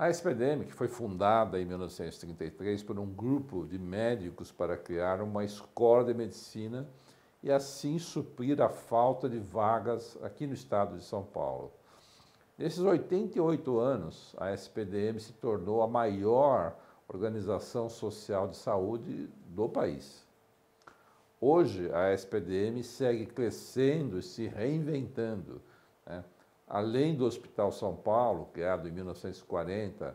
A SPDM, que foi fundada em 1933 por um grupo de médicos para criar uma escola de medicina e assim suprir a falta de vagas aqui no estado de São Paulo. Nesses 88 anos, a SPDM se tornou a maior organização social de saúde do país. Hoje, a SPDM segue crescendo e se reinventando. Né? além do Hospital São Paulo, criado em 1940,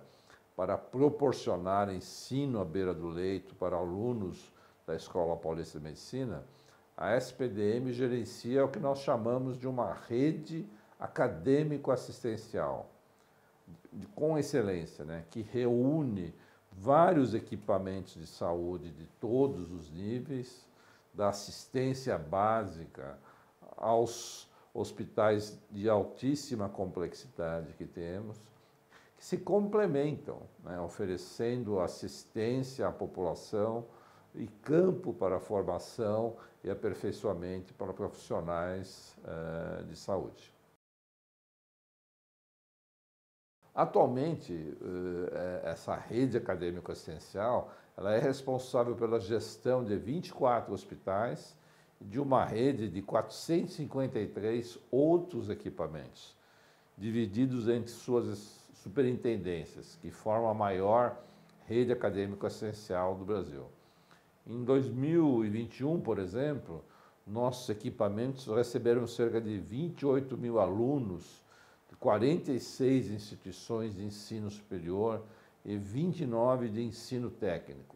para proporcionar ensino à beira do leito para alunos da Escola Paulista de Medicina, a SPDM gerencia o que nós chamamos de uma rede acadêmico-assistencial, com excelência, né? que reúne vários equipamentos de saúde de todos os níveis, da assistência básica aos hospitais de altíssima complexidade que temos, que se complementam, né, oferecendo assistência à população e campo para a formação e aperfeiçoamento para profissionais eh, de saúde. Atualmente, eh, essa rede acadêmico-assistencial ela é responsável pela gestão de 24 hospitais de uma rede de 453 outros equipamentos, divididos entre suas superintendências, que formam a maior rede acadêmica essencial do Brasil. Em 2021, por exemplo, nossos equipamentos receberam cerca de 28 mil alunos de 46 instituições de ensino superior e 29 de ensino técnico.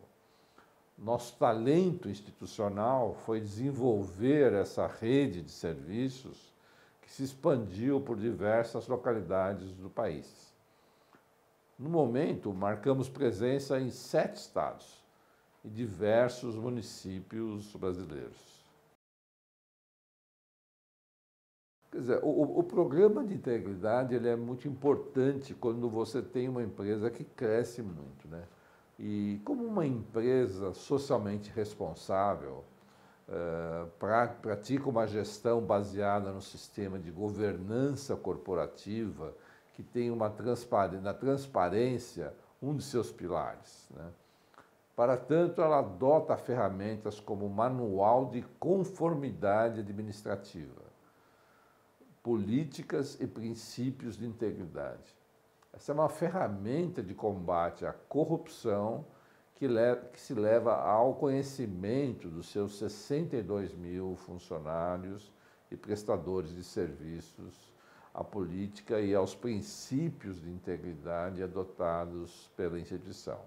Nosso talento institucional foi desenvolver essa rede de serviços que se expandiu por diversas localidades do país. No momento, marcamos presença em sete estados e diversos municípios brasileiros. Quer dizer, o, o, programa de integridade ele é muito importante quando você tem uma empresa que cresce muito, né? E como uma empresa socialmente responsável, uh, pratica uma gestão baseada no sistema de governança corporativa que tem uma transparência, na transparência um de seus pilares. Né? Para tanto, ela adota ferramentas como Manual de Conformidade Administrativa, Políticas e Princípios de Integridade. Essa é uma ferramenta de combate à corrupção que, que se leva ao conhecimento dos seus 62 mil funcionários e prestadores de serviços à política e aos princípios de integridade adotados pela instituição,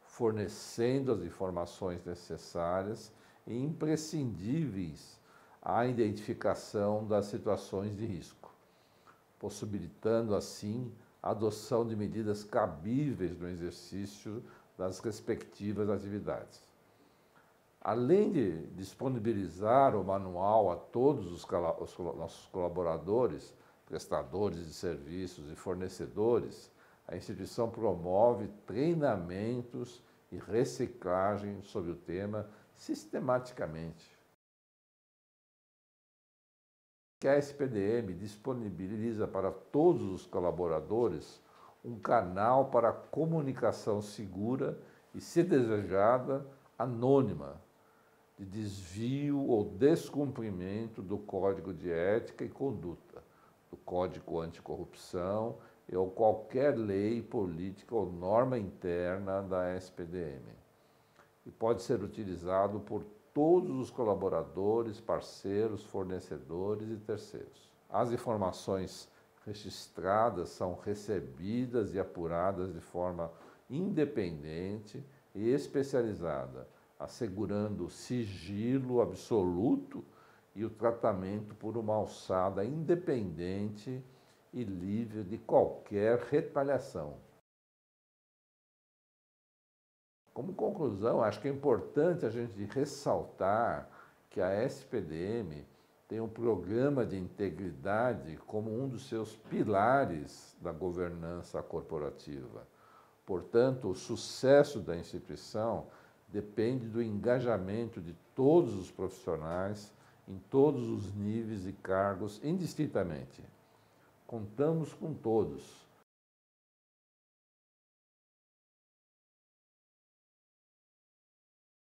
fornecendo as informações necessárias e imprescindíveis à identificação das situações de risco, possibilitando assim adoção de medidas cabíveis no exercício das respectivas atividades. Além de disponibilizar o manual a todos os, os nossos colaboradores, prestadores de serviços e fornecedores, a instituição promove treinamentos e reciclagem sobre o tema sistematicamente. que a SPDM disponibiliza para todos os colaboradores um canal para comunicação segura e, se desejada, anônima, de desvio ou descumprimento do Código de Ética e Conduta, do Código Anticorrupção ou qualquer lei, política ou norma interna da SPDM. E pode ser utilizado por todos os colaboradores, parceiros, fornecedores e terceiros. As informações registradas são recebidas e apuradas de forma independente e especializada, assegurando sigilo absoluto e o tratamento por uma alçada independente e livre de qualquer retaliação. Como conclusão, acho que é importante a gente ressaltar que a SPDM tem um programa de integridade como um dos seus pilares da governança corporativa. Portanto, o sucesso da instituição depende do engajamento de todos os profissionais em todos os níveis e cargos indistintamente. Contamos com todos